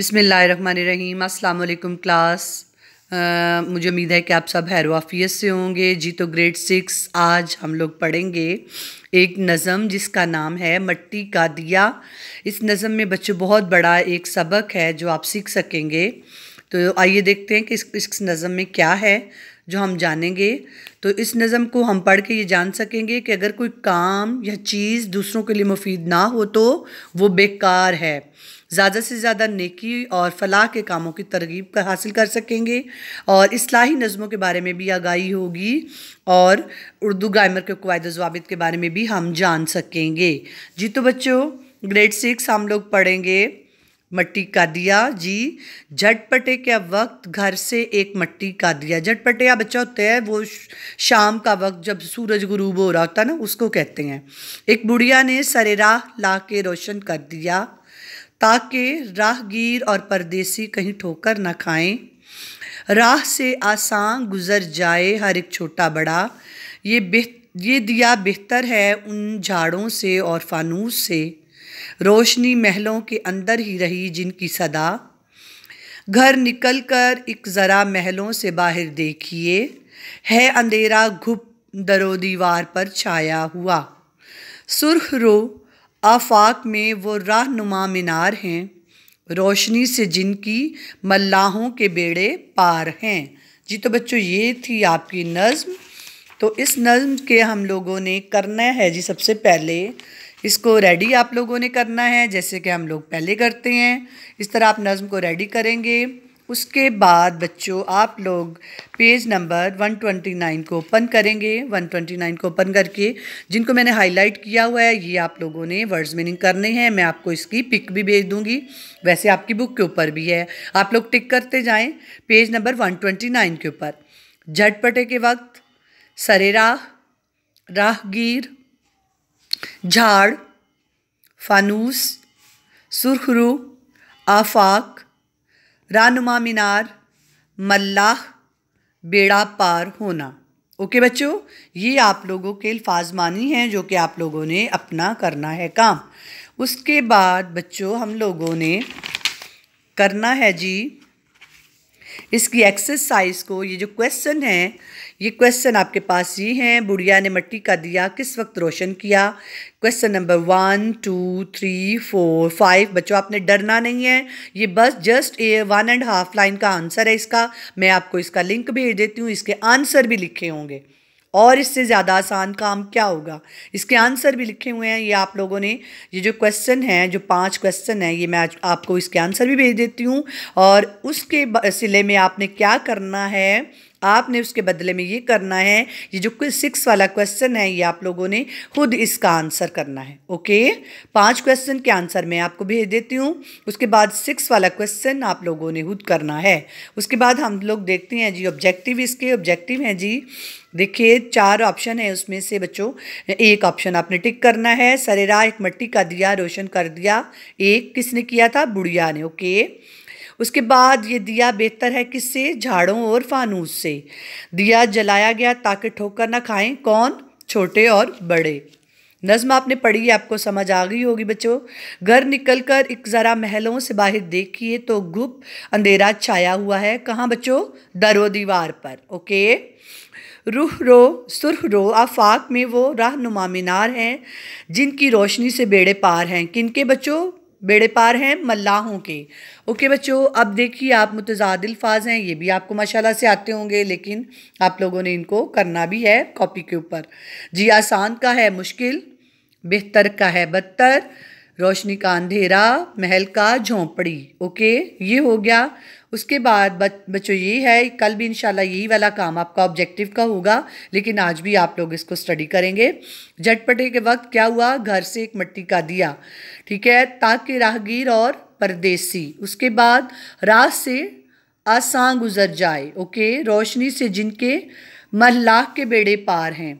अस्सलाम वालेकुम क्लास मुझे उम्मीद है कि आप सब हैरवाफियत से होंगे जी तो ग्रेड सिक्स आज हम लोग पढ़ेंगे एक नज़म जिसका नाम है मट्टी का दिया इस नज़म में बच्चों बहुत बड़ा एक सबक है जो आप सीख सकेंगे तो आइए देखते हैं कि इस, इस नज़म में क्या है जो हम जानेंगे तो इस नज़म को हम पढ़ के ये जान सकेंगे कि अगर कोई काम या चीज़ दूसरों के लिए मुफीद ना हो तो वो बेकार है ज़्यादा से ज़्यादा नेकी और फलाह के कामों की तरगीब हासिल कर सकेंगे और असलाही नज़मों के बारे में भी आगाही होगी और उर्दू ग्रामर के कवायद जवाबित के बारे में भी हम जान सकेंगे जी तो बच्चों ग्रेड सिक्स हम लोग पढ़ेंगे मट्टी का दिया जी झटपटे के वक्त घर से एक मट्टी का दिया झटपटे या बच्चा होता है वो शाम का वक्त जब सूरज गुरूब हो रहा होता है ना उसको कहते हैं एक बुढ़िया ने सरेराह ला के रोशन कर दिया ताकि राहगीर और परदेसी कहीं ठोकर न खाएं राह से आसान गुज़र जाए हर एक छोटा बड़ा ये बेह ये दिया बेहतर है उन झाड़ों से और फानूस से रोशनी महलों के अंदर ही रही जिनकी सदा घर निकल कर एक ज़रा महलों से बाहर देखिए है अंधेरा घुप दरो दीवार पर छाया हुआ सुर्ख रो आफाक में वो रहनुमा मीनार हैं रोशनी से जिनकी मल्लाहों के बेड़े पार हैं जी तो बच्चों ये थी आपकी नज़म तो इस नज़म के हम लोगों ने करना है जी सबसे पहले इसको रेडी आप लोगों ने करना है जैसे कि हम लोग पहले करते हैं इस तरह आप नज़म को रेडी करेंगे उसके बाद बच्चों आप लोग पेज नंबर 129 को ओपन करेंगे 129 को ओपन करके जिनको मैंने हाईलाइट किया हुआ है ये आप लोगों ने वर्ड्स मीनिंग करने हैं मैं आपको इसकी पिक भी भेज दूंगी वैसे आपकी बुक के ऊपर भी है आप लोग टिक करते जाएं पेज नंबर 129 के ऊपर झटपटे के वक्त सरेराह राहगीर झाड़ फानूस सुरखरू आफाक रानुमा मीनार मल्लाह बेड़ा पार होना ओके बच्चों ये आप लोगों के अल्फाज मानी हैं जो कि आप लोगों ने अपना करना है काम उसके बाद बच्चों हम लोगों ने करना है जी इसकी एक्सरसाइज को ये जो क्वेश्चन है ये क्वेश्चन आपके पास ये हैं बुढ़िया ने मट्टी का दिया किस वक्त रोशन किया question number one two three four five बच्चों आपने डरना नहीं है ये बस just a one and half line का आंसर है इसका मैं आपको इसका लिंक भेज देती हूँ इसके आंसर भी लिखे होंगे और इससे ज़्यादा आसान काम क्या होगा इसके आंसर भी लिखे हुए हैं ये आप लोगों ने ये जो क्वेश्चन है जो पांच क्वेश्चन है ये मैं आज आपको इसके आंसर भी भेज देती हूँ और उसके सिले में आपने क्या करना है आपने उसके बदले में ये करना है ये जो क्विज सिक्स वाला क्वेश्चन है ये आप लोगों ने खुद इसका आंसर करना है ओके पांच क्वेश्चन के आंसर मैं आपको भेज देती हूँ उसके बाद सिक्स वाला क्वेश्चन आप लोगों ने खुद करना है उसके बाद हम लोग देखते हैं जी ऑब्जेक्टिव इसके ऑब्जेक्टिव हैं जी देखिए चार ऑप्शन है उसमें से बच्चों एक ऑप्शन आपने टिक करना है सरेरा एक मट्टी का दिया रोशन कर दिया एक किसने किया था बुढ़िया ने ओके उसके बाद ये दिया बेहतर है किससे झाड़ों और फानूस से दिया जलाया गया ताकि ठोकर ना खाएं कौन छोटे और बड़े नज़म आपने पढ़ी है आपको समझ आ गई होगी बच्चों घर निकलकर एक ज़रा महलों से बाहर देखिए तो गुप अंधेरा छाया हुआ है कहाँ बच्चों दरो दीवार पर ओके रूह रो सुरह रो आफाक में वो राह नुमा मीनार हैं जिनकी रोशनी से बेड़े पार हैं किन के बच्चों बेड़े पार हैं मल्लाहों के ओके बच्चों अब देखिए आप मुतजाद अल्फाज हैं ये भी आपको माशाल्लाह से आते होंगे लेकिन आप लोगों ने इनको करना भी है कॉपी के ऊपर जी आसान का है मुश्किल बेहतर का है बदतर रोशनी का अंधेरा महल का झोंपड़ी ओके ये हो गया उसके बाद बच्चों ये है कल भी इंशाल्लाह यही वाला काम आपका ऑब्जेक्टिव का होगा लेकिन आज भी आप लोग इसको स्टडी करेंगे झटपटे के वक्त क्या हुआ घर से एक मिट्टी का दिया ठीक है ताकि राहगीर और परदेसी उसके बाद रात से आसान गुजर जाए ओके रोशनी से जिनके मल्लाह के बेड़े पार हैं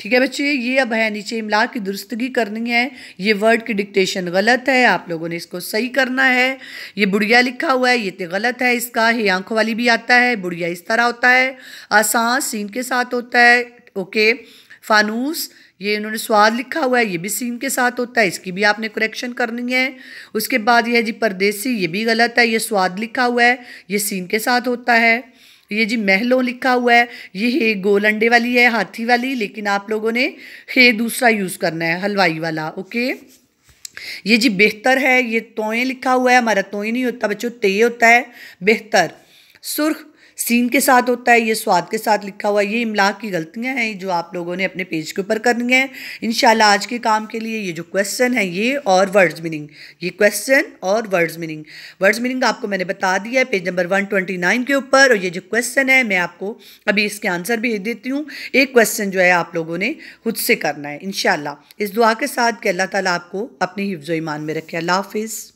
ठीक है बच्चे ये अब है नीचे इमला की दुरुस्तगी करनी है ये वर्ड की डिक्टेशन गलत है आप लोगों ने इसको सही करना है ये बुढ़िया लिखा हुआ है ये तो गलत है इसका हे आंखों वाली भी आता है बुढ़िया इस तरह होता है आसान सीन के साथ होता है ओके फानूस ये इन्होंने स्वाद लिखा हुआ है ये भी सीन के साथ होता है इसकी भी आपने करेक्शन करनी है उसके बाद यह है जी परदेसी ये भी गलत है ये स्वाद लिखा हुआ है ये सीन के साथ होता है ये जी महलो लिखा हुआ है ये हे गोल अंडे वाली है हाथी वाली लेकिन आप लोगों ने हे दूसरा यूज़ करना है हलवाई वाला ओके ये जी बेहतर है ये तोए लिखा हुआ है हमारा तोए नहीं होता बच्चों ते होता है बेहतर सुर्ख सीन के साथ होता है ये स्वाद के साथ लिखा हुआ है ये इमला की गलतियाँ हैं जो आप लोगों ने अपने पेज के ऊपर करनी है इन आज के काम के लिए ये जो क्वेश्चन है ये और वर्ड्स मीनिंग ये क्वेश्चन और वर्ड्स मीनिंग वर्ड्स मीनिंग आपको मैंने बता दिया है page number one twenty nine के ऊपर और ये जो क्वेश्चन है मैं आपको अभी इसके आंसर भेज देती हूँ एक क्वेश्चन जो है आप लोगों ने खुद से करना है इन इस दुआ के साथ कि अल्लाह ताला आपको अपनी हिफ्ज़ ईमान में रखे अल्लाह हाफिज़